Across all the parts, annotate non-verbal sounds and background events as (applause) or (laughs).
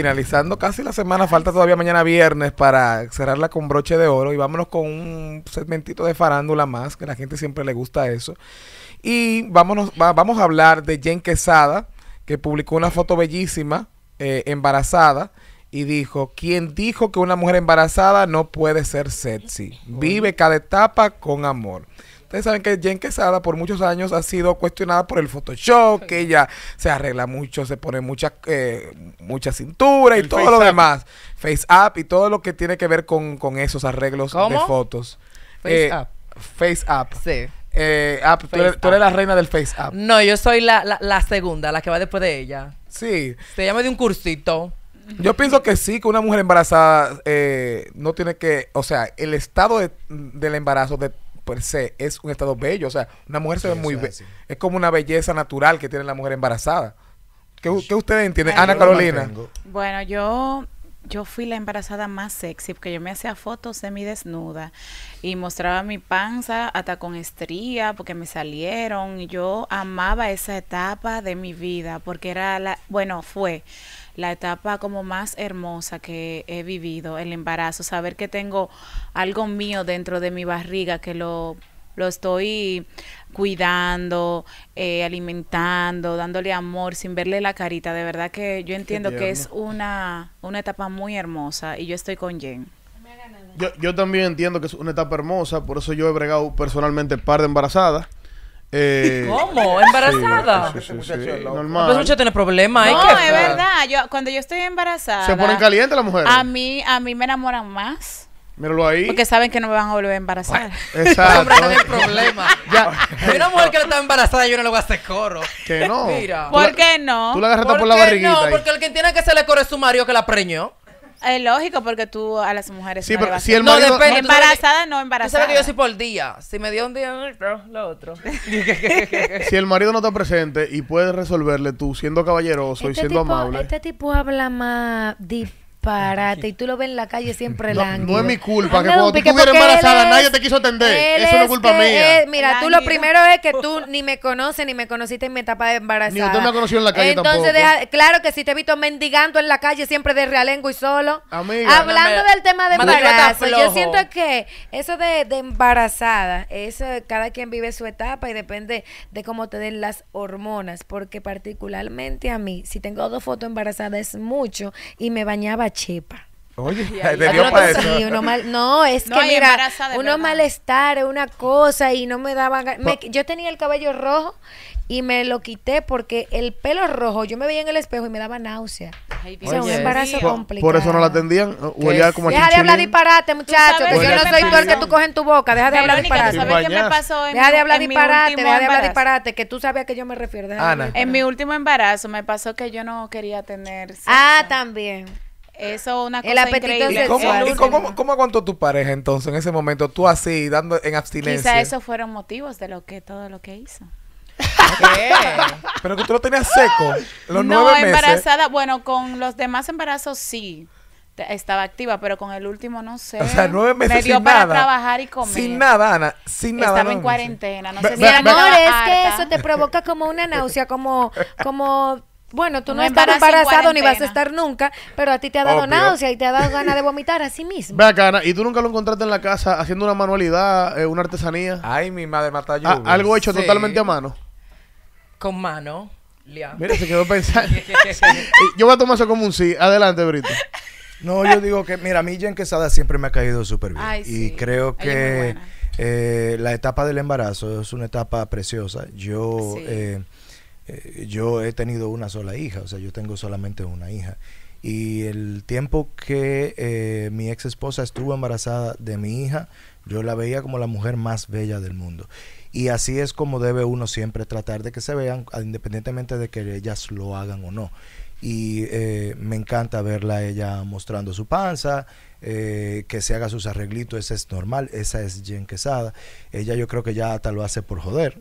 finalizando casi la semana, falta todavía mañana viernes para cerrarla con broche de oro y vámonos con un segmentito de farándula más, que a la gente siempre le gusta eso. Y vamos a hablar de Jen Quesada, que publicó una foto bellísima, eh, embarazada, y dijo, quien dijo que una mujer embarazada no puede ser sexy? Vive cada etapa con amor. Ustedes saben que Jen Quesada por muchos años ha sido cuestionada por el Photoshop, que ella se arregla mucho, se pone mucha, eh, mucha cintura y todo lo demás. Face Up y todo lo que tiene que ver con, esos arreglos de fotos. Face eh, Up. Face Up. Sí. Eh, tú, eres, la reina del Face up No, yo soy la, segunda, la que va después de ella. Sí. Se llama de un cursito. Yo pienso que sí, que una mujer embarazada no tiene que, o sea, el estado del embarazo de, per se es un estado bello. O sea, una mujer se ve muy bella. Es como una belleza natural que tiene la mujer embarazada. ¿Qué, ¿qué ustedes entienden? Ana Carolina. Bueno, yo yo fui la embarazada más sexy porque yo me hacía fotos de mi desnuda y mostraba mi panza hasta con estría porque me salieron y yo amaba esa etapa de mi vida porque era la bueno fue la etapa como más hermosa que he vivido, el embarazo, saber que tengo algo mío dentro de mi barriga que lo, lo estoy cuidando, eh, alimentando, dándole amor, sin verle la carita. De verdad que yo entiendo que es una, una etapa muy hermosa y yo estoy con Jen. Yo, yo también entiendo que es una etapa hermosa, por eso yo he bregado personalmente par de embarazadas. Eh, ¿Cómo? ¿Embarazada? Sí, sí, sí, normal. Pues mucho tiene problemas. No, es verdad. Yo, cuando yo estoy embarazada. Se ponen calientes las mujeres. A mí, a mí me enamoran más. Míralo ahí. Porque saben que no me van a volver a embarazar. (laughs) Exacto. no problema. (laughs) ya. Hay una mujer que no está embarazada, yo no le voy a hacer coro. ¿Qué no. Mira. ¿Por qué no? Tú la agarraste por, la barriguita. No, porque el que tiene que hacerle coro es su marido que la preñó. Es lógico porque tú a las mujeres sí, pero, si el marido, no, depende, embarazada no embarazada. Tú sabes que yo soy por día. Si me dio un día, lo otro. (laughs) si el marido no está presente y puedes resolverle tú siendo caballeroso y este siendo amable. Este tipo habla más deep disparate y tú lo ves en la calle siempre el No es mi culpa, que cuando tú estuvieras embarazada nadie te quiso atender. Eso no es culpa mía. mira, tú lo primero es que tú ni me conoces ni me conociste en mi etapa de embarazada. Ni usted me ha en la calle Entonces, claro que si te he visto mendigando en la calle siempre de realengo y solo. Hablando del tema de embarazo, yo siento que eso de, embarazada, eso cada quien vive su etapa y depende de cómo te den las hormonas, porque particularmente a mí, si tengo dos fotos embarazadas es mucho y me bañaba chepa. Oye, (laughs) te dio para no, es que mira, unos malestar, una cosa y no me daba... yo tenía el cabello rojo y me lo quité porque el pelo rojo, yo me veía en el espejo y me daba náusea. Ay, o sea, un embarazo complicado. Por, eso no la atendían. como Deja de hablar disparate, muchachos, que yo no soy tú el que tú coges en tu boca. Deja de hablar disparate. ¿sabes qué me pasó deja de hablar disparate, deja de hablar disparate, que tú sabías a qué yo me refiero. Ana. En mi último embarazo me pasó que yo no quería tener Ah, también. Eso es una cosa increíble. ¿Y, cómo, cómo, cómo, aguantó tu pareja entonces en ese momento? Tú así, dando en abstinencia. Quizá esos fueron motivos de lo que todo lo que hizo. ¿Qué? (laughs) Pero que tú lo tenías seco los no, nueve meses. embarazada. Bueno, con los demás embarazos sí estaba activa, pero con el último no sé. O sea, nueve meses me dio para trabajar y comer. Sin nada, Ana, sin nada. Estaba en cuarentena, no sé. Mi es que eso te provoca como una náusea, como, como bueno, tú no, estás embarazado ni vas a estar nunca, pero a ti te ha dado náusea y te ha dado ganas de vomitar a sí mismo. Bacana, y tú nunca lo encontraste en la casa haciendo una manualidad, eh, una artesanía. Ay, mi madre mata ah, Algo hecho totalmente a mano. Con mano. Mira, se quedó pensando. (laughs) yo voy a tomar eso como un sí. Adelante, Brito. No, yo digo que, mira, a mí Jen Quesada siempre me ha caído súper bien. Y creo que eh, la etapa del embarazo es una etapa preciosa. Yo. Eh, eh, yo he tenido una sola hija, o sea, yo tengo solamente una hija. Y el tiempo que eh, mi ex esposa estuvo embarazada de mi hija, yo la veía como la mujer más bella del mundo. Y así es como debe uno siempre tratar de que se vean, independientemente de que ellas lo hagan o no. Y eh, me encanta verla ella mostrando su panza, que se haga sus arreglitos, eso es normal, esa es Jen Quesada. Ella yo creo que ya hasta lo hace por joder.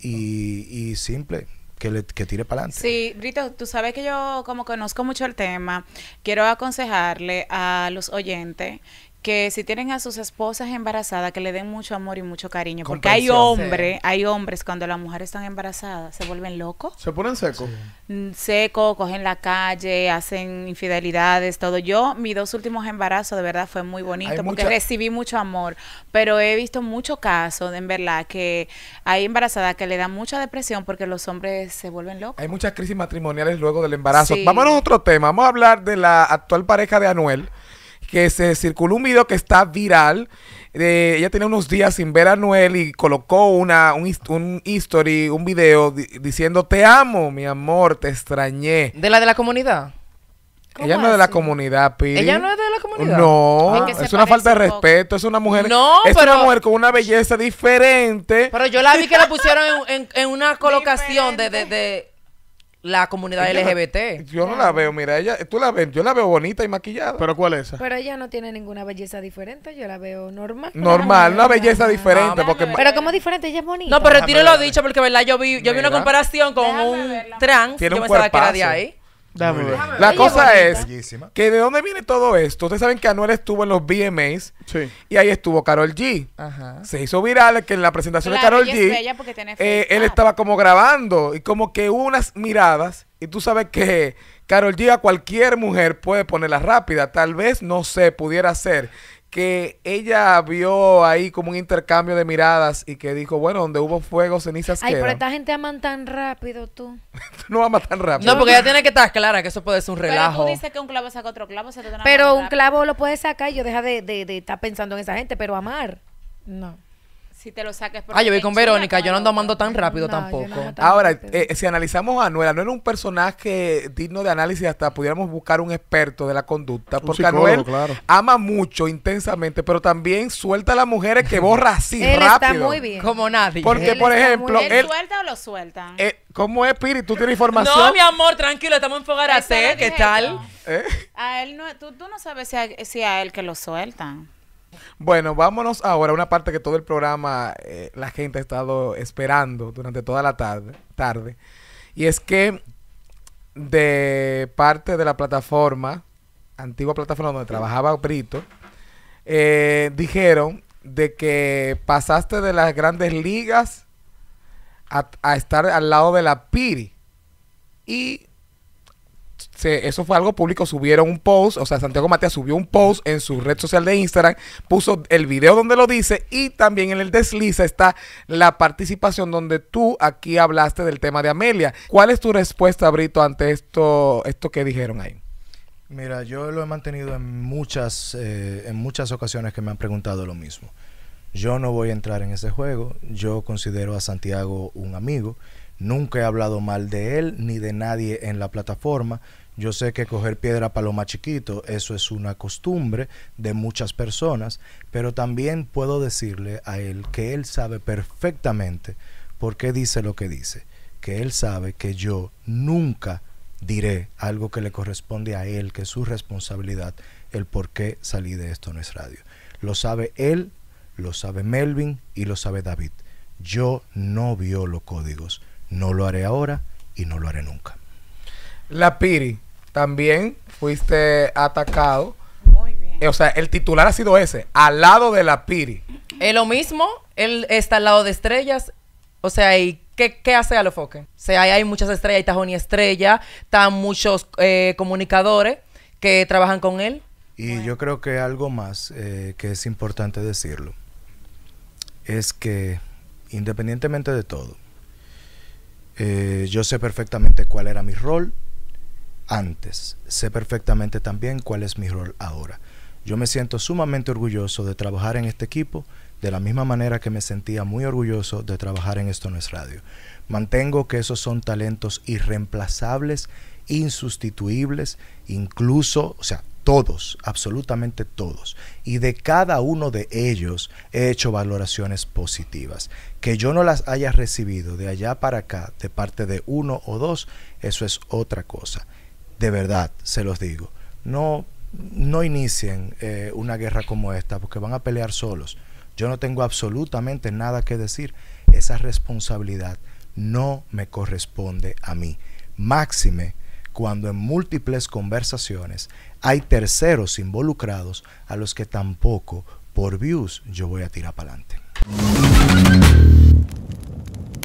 y simple, que, tire para adelante. Sí, Rito tú sabes que yo como conozco mucho el tema, quiero aconsejarle a los oyentes que si tienen a sus esposas embarazadas, que le den mucho amor y mucho cariño. Porque hay hombres, hay hombres cuando las mujeres están embarazadas, se vuelven locos. Se ponen secos. Mm, seco, cogen la calle, hacen infidelidades, todo. Yo, mis dos últimos embarazos, de verdad, fue muy bonito porque recibí mucho amor. Pero he visto muchos casos, en verdad, que hay embarazadas que le dan mucha depresión porque los hombres se vuelven locos. Hay muchas crisis matrimoniales luego del embarazo. Vamos Vámonos a otro tema. Vamos a hablar de la actual pareja de Anuel que se circuló un video que está viral. ella tenía unos días sin ver a Noel y colocó una, un, un history, un video diciendo, te amo, mi amor, te extrañé. ¿De la de la comunidad? Ella no es de la comunidad, Pi. Ella no es de la comunidad. No, es, una falta de respeto. Es una mujer. es una mujer con una belleza diferente. Pero yo la vi que la (laughs) pusieron en, en, una colocación de, de, de, la comunidad LGBT. yo no la veo, mira, ella, tú la ves, yo la veo bonita y maquillada. ¿Pero cuál es esa? Pero ella no tiene ninguna belleza diferente, yo la veo normal. Normal, una belleza diferente. Ah, porque pero como diferente, ella es bonita. No, pero retiro lo dicho, porque verdad, yo vi, yo vi una comparación con un trans, tiene que de ahí. La cosa es que de dónde viene todo esto. Ustedes saben que Anuel estuvo en los VMAs y ahí estuvo Carol G. Se hizo viral que en la presentación de Carol G, eh, él estaba como grabando y como que hubo unas miradas. Y tú sabes que Carol G a cualquier mujer puede ponerla rápida. Tal vez, no se pudiera hacer que ella vio ahí como un intercambio de miradas y que dijo, bueno, donde hubo fuego, cenizas Ay, pero esta gente aman tan rápido, tú. (laughs) no amas tan rápido. No, porque ella tiene que estar clara que eso puede ser un relajo. Pero un clavo saca otro clavo. pero un clavo lo puede sacar y yo deja de, de estar pensando en esa gente, pero amar, no. Si te lo saques por Ah, yo vi con Verónica, yo no ando amando tan rápido tampoco. Ahora, eh, si analizamos a Anuel, Anuel es un personaje digno de análisis, hasta pudiéramos buscar un experto de la conducta, porque ama mucho, intensamente, pero también suelta a las mujeres que borra así (laughs) rápido. está muy bien. Como nadie. Porque, por ejemplo, ¿Él suelta o lo suelta? Eh, ¿cómo es, Piri? ¿Tú tienes información? No, mi amor, tranquilo, estamos en a Fogarate, ¿qué tal? ¿Eh? A él no, tú, no sabes si a, si a él que lo sueltan. Bueno, vámonos ahora a una parte que todo el programa, eh, la gente ha estado esperando durante toda la tarde, tarde. Y es que de parte de la plataforma, antigua plataforma donde trabajaba Brito, eh, dijeron de que pasaste de las grandes ligas a estar al lado de la Piri. Y eso fue algo público, subieron un post, o sea, Santiago Matías subió un post en su red social de Instagram, puso el video donde lo dice y también en el desliza está la participación donde tú aquí hablaste del tema de Amelia. ¿Cuál es tu respuesta, Brito, ante esto, esto que dijeron ahí? Mira, yo lo he mantenido en muchas, eh, en muchas ocasiones que me han preguntado lo mismo. Yo no voy a entrar en ese juego, yo considero a Santiago un amigo, nunca he hablado mal de él ni de nadie en la plataforma yo sé que coger piedra paloma chiquito, eso es una costumbre de muchas personas, pero también puedo decirle a él que él sabe perfectamente por qué dice lo que dice, que él sabe que yo nunca diré algo que le corresponde a él, que es su responsabilidad, el por qué salí de esto no es radio. Lo sabe él, lo sabe Melvin y lo sabe David. Yo no violo códigos, no lo haré ahora y no lo haré nunca. La Piri, también fuiste atacado. Muy bien. Eh, o sea, el titular ha sido ese, al lado de la Piri. Es eh, lo mismo, él está al lado de estrellas. O sea, ¿y qué, hace a los O sea, hay muchas estrellas, está Joni Estrella, están muchos eh, comunicadores que trabajan con él. Y yo creo que algo más que es importante decirlo es que independientemente de todo, yo sé perfectamente cuál era mi rol, antes. Sé perfectamente también cuál es mi rol ahora. Yo me siento sumamente orgulloso de trabajar en este equipo de la misma manera que me sentía muy orgulloso de trabajar en Esto No es Radio. Mantengo que esos son talentos irreemplazables, insustituibles, incluso, o sea, todos, absolutamente todos. Y de cada uno de ellos he hecho valoraciones positivas. Que yo no las haya recibido de allá para acá de parte de uno o dos, eso es otra cosa de verdad, se los digo, no, no inicien eh, una guerra como esta porque van a pelear solos. Yo no tengo absolutamente nada que decir. Esa responsabilidad no me corresponde a mí. Máxime cuando en múltiples conversaciones hay terceros involucrados a los que tampoco por views yo voy a tirar para adelante.